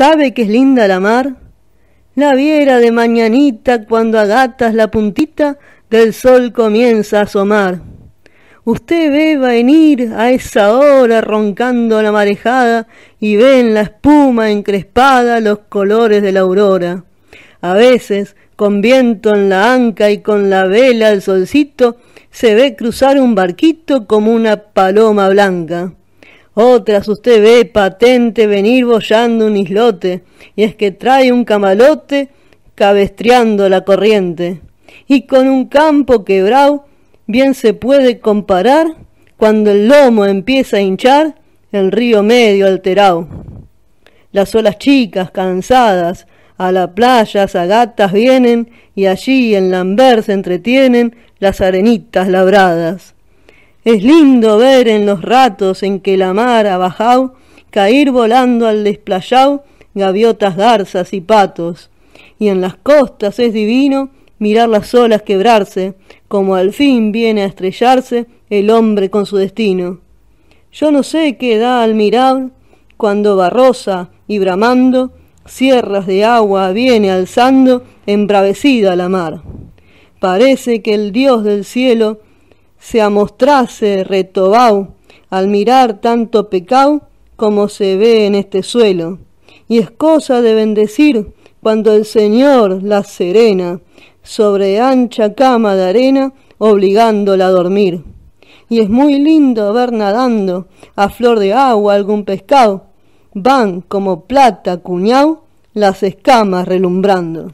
¿Sabe que es linda la mar? La viera de mañanita cuando agatas la puntita del sol comienza a asomar. Usted ve venir a esa hora roncando la marejada y ve en la espuma encrespada los colores de la aurora. A veces, con viento en la anca y con la vela al solcito, se ve cruzar un barquito como una paloma blanca. Otras usted ve patente venir bollando un islote, y es que trae un camalote cabestreando la corriente. Y con un campo quebrado bien se puede comparar cuando el lomo empieza a hinchar el río medio alterado. Las olas chicas, cansadas, a la playa zagatas vienen y allí en Lambert se entretienen las arenitas labradas. Es lindo ver en los ratos en que la mar ha bajado caer volando al desplayao gaviotas, garzas y patos. Y en las costas es divino mirar las olas quebrarse, como al fin viene a estrellarse el hombre con su destino. Yo no sé qué da al mirar cuando Barrosa y bramando, sierras de agua viene alzando embravecida la mar. Parece que el dios del cielo se amostrase retobao al mirar tanto pecado como se ve en este suelo. Y es cosa de bendecir cuando el Señor la serena sobre ancha cama de arena obligándola a dormir. Y es muy lindo ver nadando a flor de agua algún pescado. Van como plata cuñao las escamas relumbrando.